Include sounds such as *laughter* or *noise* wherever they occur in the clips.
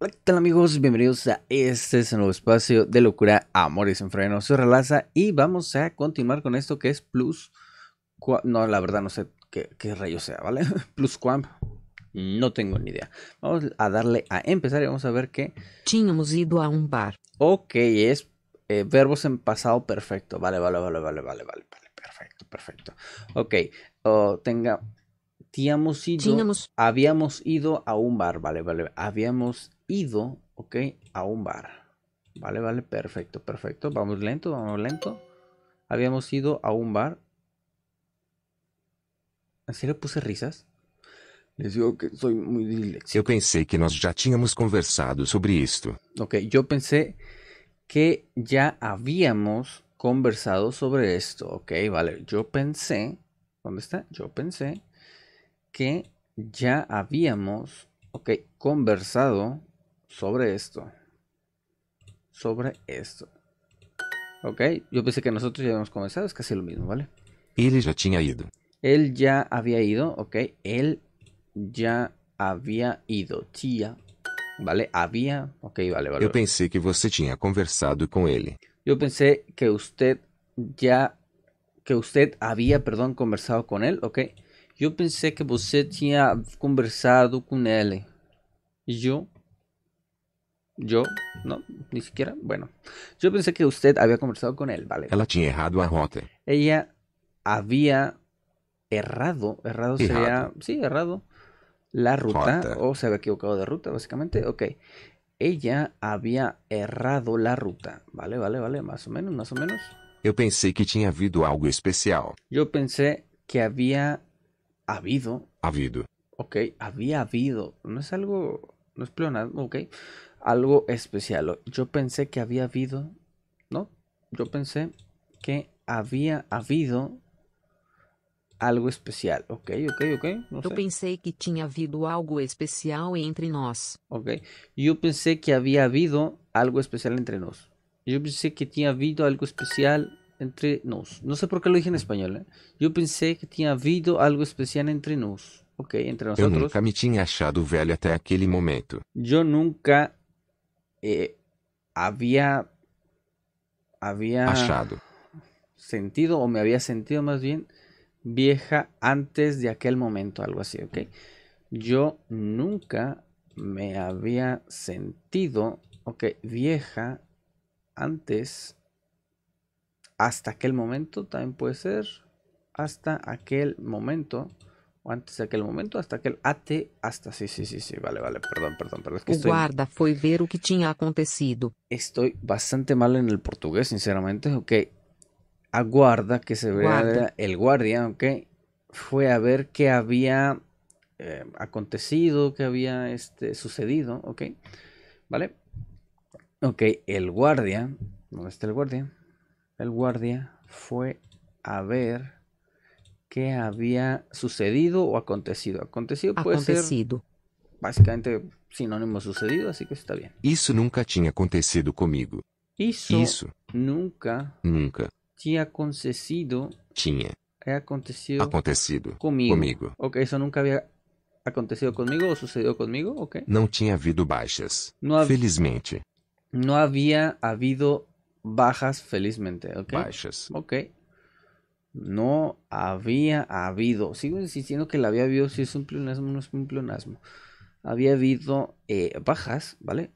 ¿qué tal amigos? Bienvenidos a este es el nuevo espacio de locura, amores en freno, se Relaza y vamos a continuar con esto que es Plus... No, la verdad no sé qué, rayo sea, ¿vale? *laughs* Plus quam no tengo ni idea. Vamos a darle a empezar y vamos a ver qué... Tínhamos ido a un bar. Ok, es eh, verbos en pasado perfecto, vale, vale, vale, vale, vale, vale, vale, perfecto, perfecto. Ok, tenga... Tíamos ido, habíamos ido a un bar, vale, vale, habíamos ido, ok, a un bar. Vale, vale, perfecto, perfecto. Vamos lento, vamos lento. Habíamos ido a un bar. ¿así le puse risas? Les digo que soy muy directo. Yo pensé que nos ya tínhamos conversado sobre esto. Ok, yo pensé que ya habíamos conversado sobre esto. Ok, vale. Yo pensé. ¿Dónde está? Yo pensé que ya habíamos. Ok, conversado sobre esto. Sobre esto. Ok, yo pensé que nosotros ya habíamos conversado es casi lo mismo, ¿vale? Él ya tinha ido. Él ya había ido, ok. Él ya había ido. Tía. Vale, había. Ok, vale, vale. Yo pensé que você tinha conversado con él. Yo pensé que usted ya. Que usted había, perdón, conversado con él, ok. Yo pensé que você tinha conversado con él. Yo yo, no, ni siquiera. Bueno, yo pensé que usted había conversado con él, ¿vale? Ella había errado, errado sería, sí, errado la ruta o se había equivocado de ruta, básicamente. Ok. Ella había errado la ruta. Vale, vale, vale, más o menos, más o menos. Yo pensé que tinha habido algo especial. Yo pensé que había habido. Habido. Ok, había habido. No es algo, no es nada, ok algo especial. Yo pensé que había habido, ¿no? Yo pensé que había habido algo especial. Ok, ok, ok. Yo pensé que tinha habido algo especial entre nós. Ok. Yo pensé que había habido algo especial entre nosotros. Yo pensé que tinha habido algo especial entre nós. No sé por qué lo dije en español. ¿eh? Yo pensé que tinha habido algo especial entre nosotros. Ok, entre nosotros. Yo nunca me tinha achado velho até aquele momento. Yo nunca eh, había, había sentido, o me había sentido más bien, vieja antes de aquel momento, algo así, ¿ok? Yo nunca me había sentido, ok, vieja antes, hasta aquel momento, también puede ser, hasta aquel momento ¿Antes de aquel momento, hasta aquel, ate hasta, sí, sí, sí, sí, vale, vale, perdón, perdón, perdón. Es que estoy, guarda fue ver lo que tinha acontecido. Estoy bastante mal en el portugués, sinceramente, ok. Aguarda, que se vea el guardia, ok. Fue a ver qué había eh, acontecido, qué había este, sucedido, ok. Vale. Ok, el guardia, ¿dónde está el guardia? El guardia fue a ver qué había sucedido o acontecido. Acontecido puede acontecido. ser basicamente sinónimo sucedido, así que está bien. Isso nunca tinha acontecido comigo. Isso, Isso nunca, nunca tinha acontecido. Tinha. É acontecido. Acontecido. Comigo. Comigo. Ok, isso nunca havia acontecido comigo ou sucedido comigo, ok? Não tinha havido baixas. Não felizmente. Não havia havido baixas felizmente, ok? Baixas. Ok. No había habido. Sigo insistiendo que la había habido. Si es un pleonasmo, no es un pleonasmo. Había habido eh, bajas, ¿vale?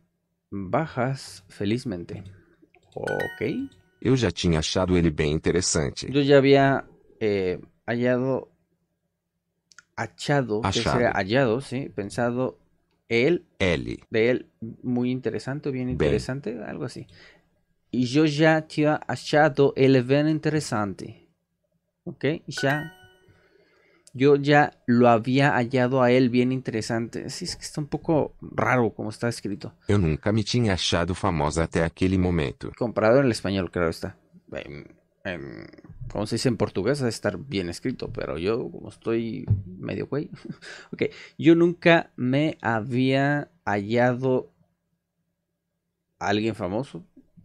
Bajas, felizmente. Ok. Eu ya había achado eh, hallado. Achado, Que hallado, sí. Pensado él. De él, muy interesante, bien interesante, algo así. Y yo ya tinha achado ele bem interesante. Ok, ya. Yo ya lo había hallado a él bien interesante. Sí, es que está un poco raro como está escrito. Yo nunca me tinha achado famosa hasta aquel momento. Comparado en el español, claro está. Em, em, como se dice en portugués, ha de estar bien escrito, pero yo como estoy medio güey. *laughs* ok, yo nunca me había hallado a alguien famoso.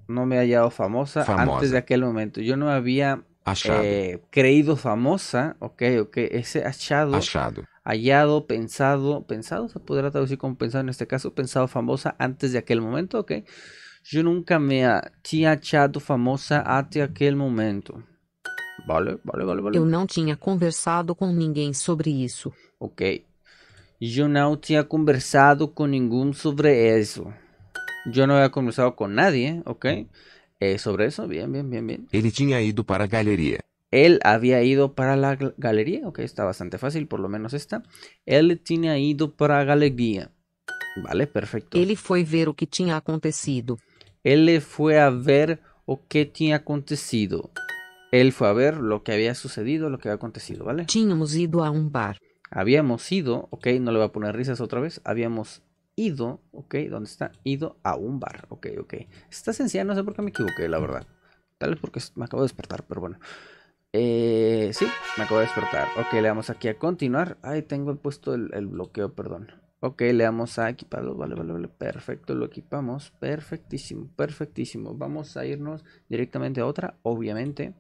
No me había hallado famosa antes de aquel momento. Yo no había eh, creído famosa, ok, ok, ese achado, hallado, pensado, pensado, se podrá traducir como pensado en este caso, pensado famosa antes de aquel momento, ok. Yo nunca me ha achado famosa hasta aquel momento. Vale, vale, vale, vale. Yo no tinha conversado con ninguém sobre eso. Ok. yo no había conversado con ningún sobre eso, yo no había conversado con nadie, ok? Eh, sobre eso, bien, bien, bien, bien. ido para galería. Él había ido para la galería. Ok, está bastante fácil, por lo menos esta. Él tinha ido para la galería. Vale, perfecto. fue a ver o que tinha acontecido. Él fue a ver lo que tinha acontecido. Él fue a ver lo que había sucedido, lo que había acontecido, ¿vale? Tínhamos ido a un um bar. Habíamos ido, ok, no le voy a poner risas otra vez. Habíamos ido, ok, ¿dónde está? Ido a un bar, ok, ok. Está sencilla, no sé por qué me equivoqué, la verdad. Tal vez porque me acabo de despertar, pero bueno. Eh, sí, me acabo de despertar. Ok, le damos aquí a continuar. Ahí tengo puesto el, bloqueo, perdón. Ok, le damos a equiparlo. Vale, vale, vale. Perfecto, lo equipamos. Perfectísimo, perfectísimo. Vamos a irnos directamente a otra, obviamente.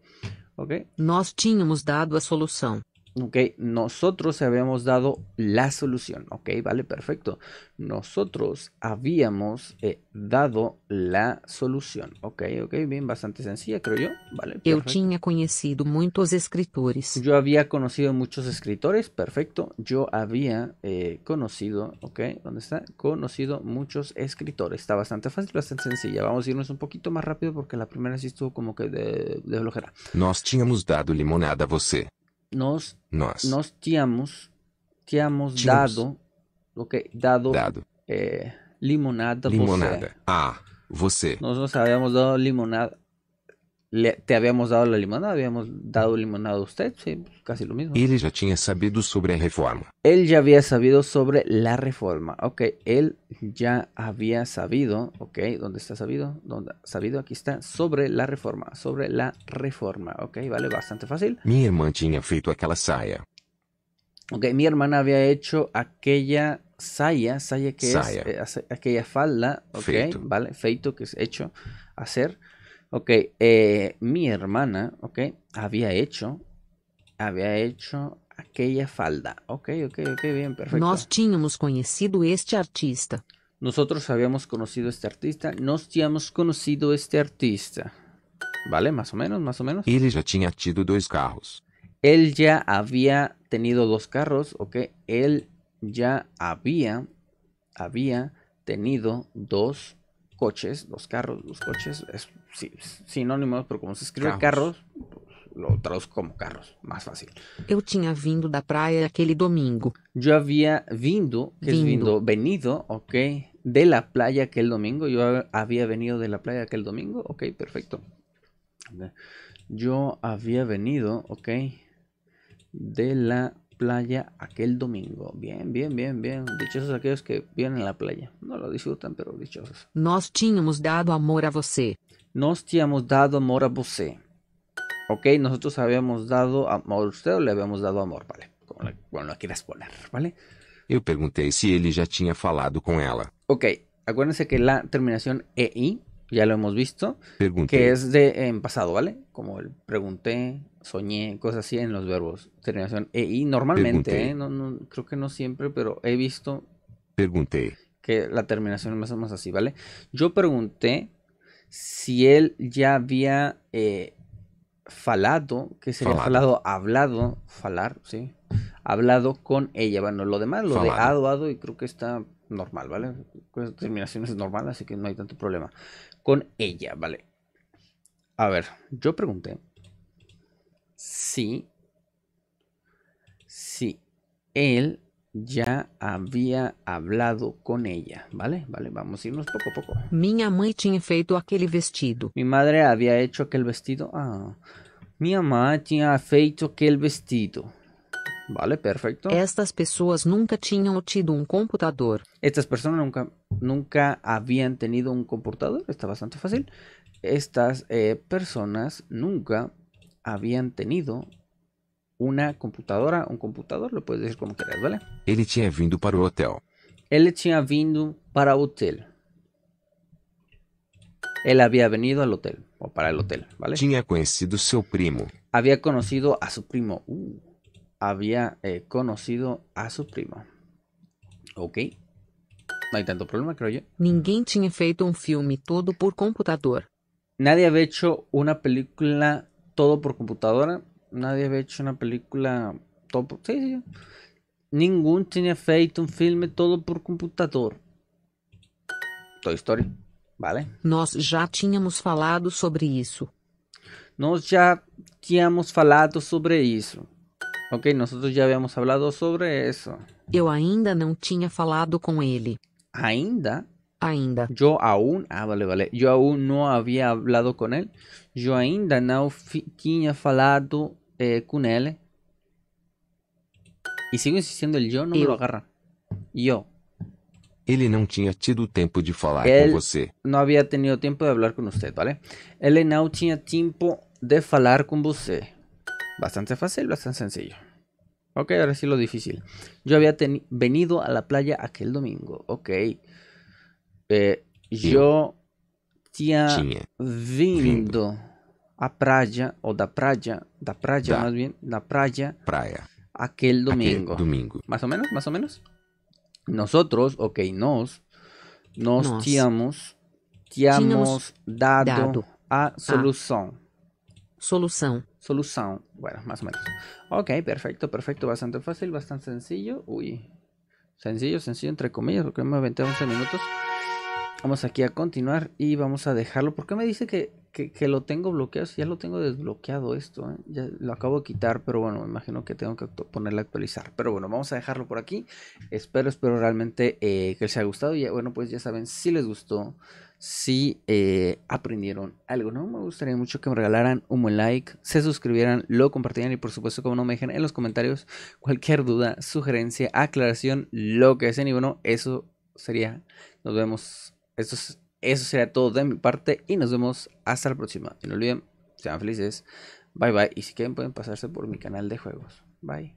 Ok. Nos tínhamos dado a solución. ¿ok? Nosotros habíamos dado la solución, ¿ok? Vale, perfecto. Nosotros habíamos eh, dado la solución, ¿ok? ¿Ok? Bien, bastante sencilla, creo yo, ¿vale? Yo tinha conhecido muitos escritores. Yo había conocido muchos escritores, perfecto. Yo había eh, conocido, ¿ok? ¿Dónde está? Conocido muchos escritores. Está bastante fácil, bastante sencilla. Vamos a irnos un poquito más rápido porque la primera sí estuvo como que de, de Nos Nós tínhamos dado limonada a você nós, nós, nós teíamos tínhamos, dado, ok, dado, dado. Eh, limonada, pues, limonada. Você. Eh, ah, você. Nós nos habíamos dado limonada le, te habíamos dado la limonada, habíamos dado limonada a usted, sí, casi lo mismo. Él ya tinha sabido sobre la reforma. Él ya había sabido sobre la reforma, ok, él ya había sabido, ok, ¿dónde está sabido? ¿Dónde? Sabido, aquí está, sobre la reforma, sobre la reforma, ok, vale, bastante fácil. Mi hermana tinha feito aquella saya. Ok, mi hermana había hecho aquella saya, saya que es, eh, aquella falda, ok, vale, feito que es hecho, hacer. Ok, eh, mi hermana, ok, había hecho, había hecho aquella falda. Ok, ok, ok, bien, perfecto. Nos tínhamos conocido este artista. Nosotros habíamos conocido este artista, nos habíamos conocido este artista. ¿Vale? Más o menos, más o menos. Él ya carros. Él ya había tenido dos carros, ok. Él ya había, había tenido dos coches, los carros, los coches, es sinónimos pero como se escribe carros, lo traduzco como carros, más fácil. tinha vindo da praia aquele domingo. Yo había vindo, que es vindo, venido, ok, de la playa aquel domingo. Yo había venido de la playa aquel domingo, ok, perfecto. Yo había venido, ok, de la playa aquel domingo. Bien, bien, bien, bien. Dichosos aquellos que vienen a la playa. No lo disfrutan, pero dichosos. Nos tínhamos dado amor a você. Nos tínhamos dado amor a você. Ok, nosotros habíamos dado amor a usted o le habíamos dado amor, ¿vale? Como, la, lo quieras poner, ¿vale? Yo pregunté si él ya tinha falado con ella. Ok, acuérdense que la terminación EI, ya lo hemos visto, que es de en pasado, ¿vale? Como el pregunté, soñé, cosas así en los verbos. Terminación e, y normalmente, ¿eh? creo que no siempre, pero he visto. Pregunté. Que la terminación es más o menos así, ¿vale? Yo pregunté si él ya había eh, falado, que sería falado. hablado, falar, sí, hablado con ella. Bueno, lo demás, lo de ado, y creo que está normal, ¿vale? Con terminación es normal, así que no hay tanto problema. Con ella, ¿vale? A ver, yo pregunté Sí, sí, él ya había hablado con ella, ¿vale? Vale, vamos a irnos poco a poco. Mi feito aquele vestido. Mi madre había hecho aquel vestido. Ah, mi mamá tinha feito aquel vestido. Vale, perfecto. Estas personas nunca tinham tido un um computador. Estas personas nunca, nunca habían tenido un computador. Está bastante fácil. Estas eh, personas nunca habían tenido una computadora, un computador, lo puedes decir como quieras, ¿vale? Él tinha vindo para o hotel. Ele tinha vindo para hotel. Él había venido al hotel, o para el hotel, ¿vale? Tinha primo. Había conocido a su primo. Uh, había eh, conocido a su primo. Ok. No hay tanto problema, creo yo. Ninguém tinha feito un um filme todo por computador. Nadie había hecho una película todo por computadora. Nadie había hecho una película todo por... Sí, sí. Ningún tiene feito un filme todo por computador. Toy Story, vale? Nós já tínhamos falado sobre isso. Nós já tínhamos falado sobre isso. Ok, nós já habíamos falado sobre isso. Eu ainda não tinha falado com ele. Ainda? Yo aún, ah, vale, vale. Yo aún no había hablado con él Yo ainda não tinha falado eh, com ele. Y sigo insistiendo, el yo no me lo agarra. Yo Él no tinha tido tempo de falar con com você. No tenido tiempo de hablar con usted, vale? Ele não tinha tempo de falar con você. Bastante fácil, bastante sencillo. Ok, ahora sí lo difícil. Yo había venido a la playa aquel domingo. Ok. Eh, yo yo vindo, a à praia, ou da praia, da praia, más bien, la da praia. Aquel domingo. domingo. Más o menos, más o menos. Nosotros, ok, nos, nos, tínhamos, dado, a ah. solución, solución, solución, Bueno, más o menos. Ok, perfecto, perfecto. Bastante fácil, bastante sencillo. Uy. Sencillo, sencillo, entre comillas, porque me aventé 11 minutos. Vamos aquí a continuar y vamos a dejarlo. ¿Por qué me dice que, lo tengo bloqueado? ya lo tengo desbloqueado esto. ¿eh? Ya lo acabo de quitar, pero bueno, me imagino que tengo que ponerle a actualizar. Pero bueno, vamos a dejarlo por aquí. Espero, espero realmente eh, que les haya gustado. Y bueno, pues ya saben, si les gustó, si eh, aprendieron algo, ¿no? Me gustaría mucho que me regalaran un buen like, se suscribieran, lo compartieran y por supuesto, como no, me dejen en los comentarios cualquier duda, sugerencia, aclaración, lo que deseen. Y bueno, eso sería. Nos vemos eso, sería eso todo de mi parte y nos vemos hasta la próxima. Y no olviden, sean felices. Bye bye. Y si quieren pueden pasarse por mi canal de juegos. Bye.